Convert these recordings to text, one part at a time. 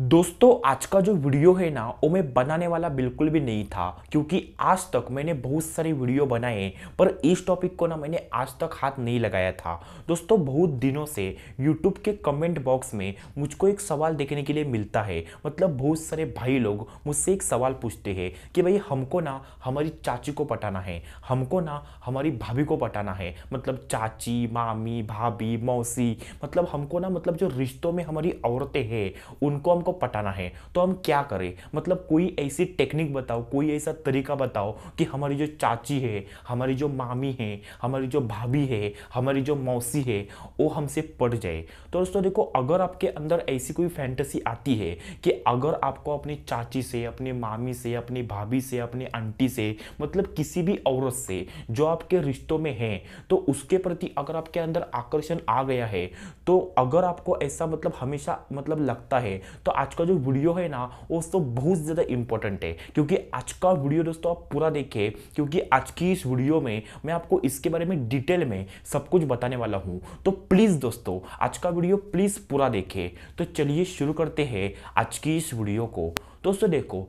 दोस्तों आज का जो वीडियो है ना वो मैं बनाने वाला बिल्कुल भी नहीं था क्योंकि आज तक मैंने बहुत सारे वीडियो बनाए पर इस टॉपिक को ना मैंने आज तक हाथ नहीं लगाया था दोस्तों बहुत दिनों से यूट्यूब के कमेंट बॉक्स में मुझको एक सवाल देखने के लिए मिलता है मतलब बहुत सारे भाई लोग मुझसे एक सवाल पूछते हैं कि भाई हमको ना हमारी चाची को पटाना है हमको ना हमारी भाभी को पटाना है मतलब चाची मामी भाभी मौसी मतलब हमको ना मतलब जो रिश्तों में हमारी औरतें हैं उनको को पटाना है तो हम क्या करें मतलब कोई ऐसी टेक्निक बताओ कोई ऐसा तरीका बताओ कि हमारी जो चाची है हमारी जो मामी है हमारी जो भाभी है हमारी जो मौसी है वो हमसे पट जाए तो दोस्तों देखो अगर आपके अंदर ऐसी कोई फैंटेसी आती है कि अगर आपको अपनी चाची से अपने मामी से अपनी भाभी से अपने आंटी से मतलब किसी भी औरत से जो आपके रिश्तों में है तो उसके प्रति अगर आपके अंदर आकर्षण आ गया है तो अगर आपको ऐसा मतलब हमेशा मतलब लगता है तो आज का जो वीडियो है ना वो तो बहुत ज़्यादा इंपॉर्टेंट है क्योंकि आज का वीडियो दोस्तों आप पूरा देखें क्योंकि आज की इस वीडियो में मैं आपको इसके बारे में डिटेल में सब कुछ बताने वाला हूँ तो प्लीज़ दोस्तों आज का वीडियो प्लीज़ पूरा देखें तो चलिए शुरू करते हैं आज की इस वीडियो को दोस्तों देखो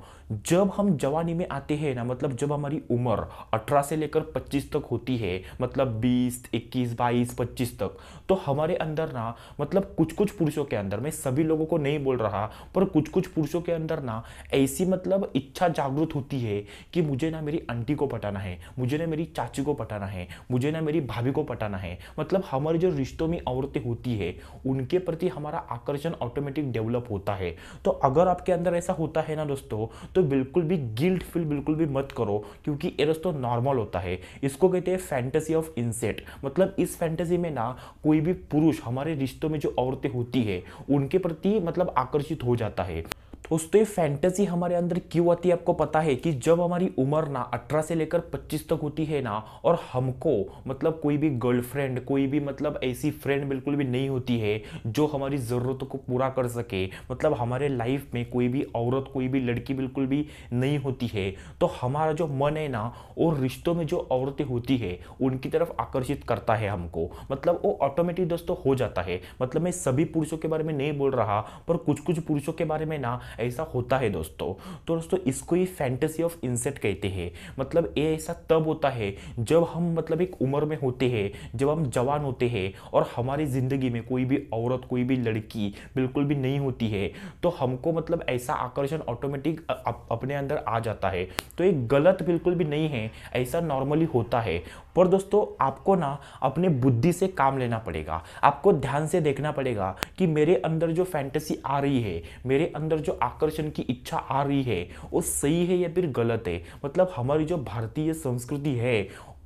जब हम जवानी में आते हैं ना मतलब जब हमारी उम्र 18 से लेकर 25 तक होती है मतलब 20, 21, 22, 25 तक तो हमारे अंदर ना मतलब कुछ कुछ पुरुषों के अंदर मैं सभी लोगों को नहीं बोल रहा पर कुछ कुछ पुरुषों के अंदर ना ऐसी मतलब इच्छा जागृत होती है कि मुझे ना मेरी आंटी को पटाना है मुझे ना मेरी चाची को पटाना है मुझे ना मेरी भाभी को पटाना है मतलब हमारे जो रिश्तों में औरतें होती है उनके प्रति हमारा आकर्षण ऑटोमेटिक डेवलप होता है तो अगर आपके अंदर ऐसा होता होता है ना दोस्तों तो बिल्कुल भी गिल्ट फील बिल्कुल भी मत करो क्योंकि ये दोस्तों नॉर्मल होता है इसको कहते हैं फैंटेसी ऑफ इंसेट मतलब इस फैंटेसी में ना कोई भी पुरुष हमारे रिश्तों में जो औरतें होती है उनके प्रति मतलब आकर्षित हो जाता है दोस्तों ये फैंटेसी हमारे अंदर क्यों आती है आपको पता है कि जब हमारी उम्र ना अठारह से लेकर पच्चीस तक होती है ना और हमको मतलब कोई भी गर्लफ्रेंड कोई भी मतलब ऐसी फ्रेंड बिल्कुल भी नहीं होती है जो हमारी ज़रूरतों को पूरा कर सके मतलब हमारे लाइफ में कोई भी औरत कोई भी लड़की बिल्कुल भी नहीं होती है तो हमारा जो मन है ना और रिश्तों में जो औरतें होती है उनकी तरफ आकर्षित करता है हमको मतलब वो ऑटोमेटिक दोस्तों हो जाता है मतलब मैं सभी पुरुषों के बारे में नहीं बोल रहा पर कुछ कुछ पुरुषों के बारे में ना ऐसा होता है दोस्तों तो दोस्तों इसको ये फैंटेसी ऑफ इंसेट कहते हैं मतलब ये ऐसा तब होता है जब हम मतलब एक उम्र में होते हैं जब हम जवान होते हैं और हमारी ज़िंदगी में कोई भी औरत कोई भी लड़की बिल्कुल भी नहीं होती है तो हमको मतलब ऐसा आकर्षण ऑटोमेटिक अपने अंदर आ जाता है तो ये गलत बिल्कुल भी नहीं है ऐसा नॉर्मली होता है और दोस्तों आपको ना अपने बुद्धि से काम लेना पड़ेगा आपको ध्यान से देखना पड़ेगा कि मेरे अंदर जो फैंटेसी आ रही है मेरे अंदर जो आकर्षण की इच्छा आ रही है वो सही है या फिर गलत है मतलब हमारी जो भारतीय संस्कृति है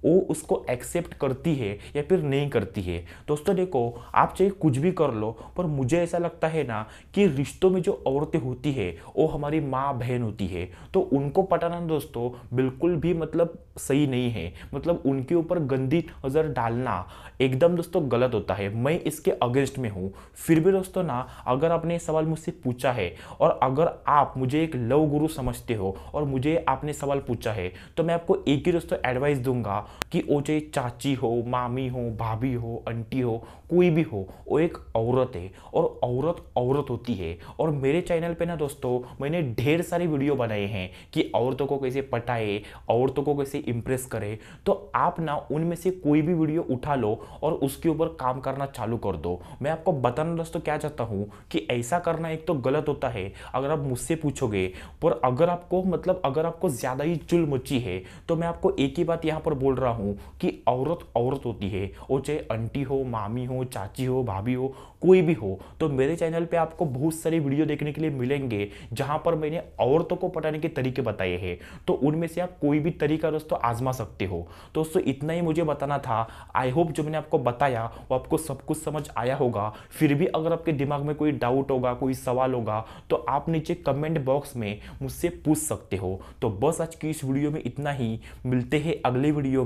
वो उसको एक्सेप्ट करती है या फिर नहीं करती है दोस्तों देखो आप चाहे कुछ भी कर लो पर मुझे ऐसा लगता है ना कि रिश्तों में जो औरतें होती है वो हमारी माँ बहन होती है तो उनको पटाना दोस्तों बिल्कुल भी मतलब सही नहीं है मतलब उनके ऊपर गंदी नज़र डालना एकदम दोस्तों गलत होता है मैं इसके अगेंस्ट में हूँ फिर भी दोस्तों ना अगर आपने सवाल मुझसे पूछा है और अगर आप मुझे एक लव गुरु समझते हो और मुझे आपने सवाल पूछा है तो मैं आपको एक ही दोस्तों एडवाइस दूंगा कि वो चाहे चाची हो मामी हो भाभी हो आंटी हो कोई भी हो वो एक औरत है और औरत औरत होती है और मेरे चैनल पे ना दोस्तों मैंने ढेर सारे वीडियो बनाए हैं कि औरतों को कैसे पटाए औरतों को कैसे इम्प्रेस करे तो आप ना उनमें से कोई भी वीडियो उठा लो और उसके ऊपर काम करना चालू कर दो मैं आपको बताना दोस्तों क्या चाहता हूँ कि ऐसा करना एक तो गलत होता है अगर आप मुझसे पूछोगे पर अगर आपको मतलब अगर आपको ज़्यादा ही चुल मची है तो मैं आपको एक ही बात यहाँ पर बोल रहा रहा हूँ कि औरत औरत होती है वो चाहे अंटी हो मामी हो चाची हो भाभी हो कोई भी हो तो मेरे चैनल पे आपको बहुत सारी वीडियो देखने के लिए मिलेंगे जहाँ पर मैंने औरतों को पटाने के तरीके बताए हैं तो उनमें से आप कोई भी तरीका दोस्तों आजमा सकते हो तो दोस्तों इतना ही मुझे बताना था आई होप जो मैंने आपको बताया वो आपको सब कुछ समझ आया होगा फिर भी अगर आपके दिमाग में कोई डाउट होगा कोई सवाल होगा तो आप नीचे कमेंट बॉक्स में मुझसे पूछ सकते हो तो बस आज की इस वीडियो में इतना ही मिलते हैं अगले वीडियो